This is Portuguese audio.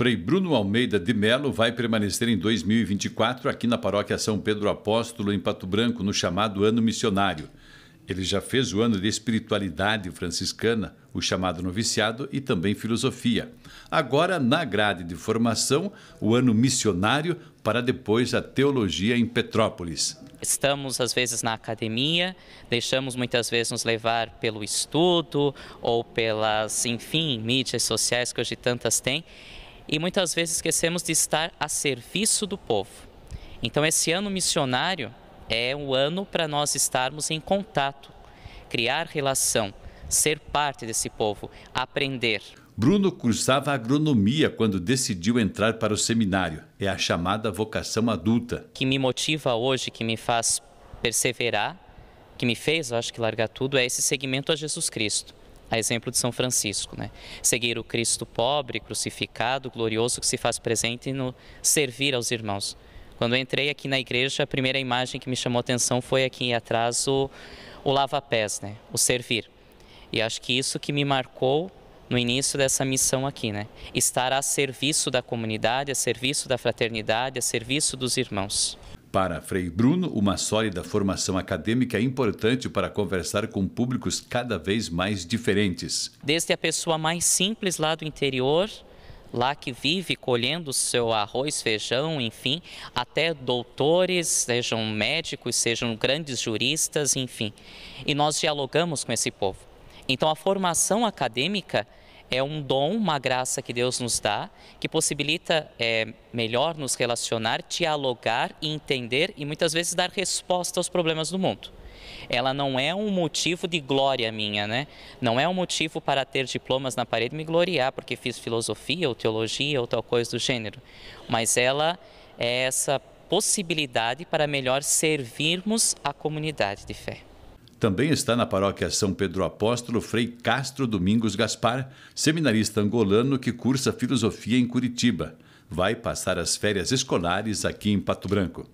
Frei Bruno Almeida de Melo vai permanecer em 2024 aqui na paróquia São Pedro Apóstolo, em Pato Branco, no chamado Ano Missionário. Ele já fez o ano de espiritualidade franciscana, o chamado noviciado e também filosofia. Agora, na grade de formação, o ano missionário para depois a teologia em Petrópolis. Estamos às vezes na academia, deixamos muitas vezes nos levar pelo estudo ou pelas, enfim, mídias sociais que hoje tantas têm e muitas vezes esquecemos de estar a serviço do povo. Então, esse ano missionário é um ano para nós estarmos em contato, criar relação, ser parte desse povo, aprender. Bruno cursava agronomia quando decidiu entrar para o seminário. É a chamada vocação adulta. Que me motiva hoje, que me faz perseverar, que me fez, eu acho que largar tudo, é esse segmento a Jesus Cristo a exemplo de São Francisco, né? Seguir o Cristo pobre, crucificado, glorioso, que se faz presente no servir aos irmãos. Quando entrei aqui na igreja, a primeira imagem que me chamou atenção foi aqui atrás o, o lava-pés, né? O servir. E acho que isso que me marcou no início dessa missão aqui, né? Estar a serviço da comunidade, a serviço da fraternidade, a serviço dos irmãos. Para Frei Bruno, uma sólida formação acadêmica é importante para conversar com públicos cada vez mais diferentes. Desde a pessoa mais simples lá do interior, lá que vive colhendo seu arroz, feijão, enfim, até doutores, sejam médicos, sejam grandes juristas, enfim. E nós dialogamos com esse povo. Então a formação acadêmica é um dom, uma graça que Deus nos dá, que possibilita é, melhor nos relacionar, dialogar, entender e muitas vezes dar resposta aos problemas do mundo ela não é um motivo de glória minha, né? Não é um motivo para ter diplomas na parede e me gloriar porque fiz filosofia ou teologia ou tal coisa do gênero. Mas ela é essa possibilidade para melhor servirmos a comunidade de fé. Também está na paróquia São Pedro Apóstolo Frei Castro Domingos Gaspar, seminarista angolano que cursa filosofia em Curitiba. Vai passar as férias escolares aqui em Pato Branco.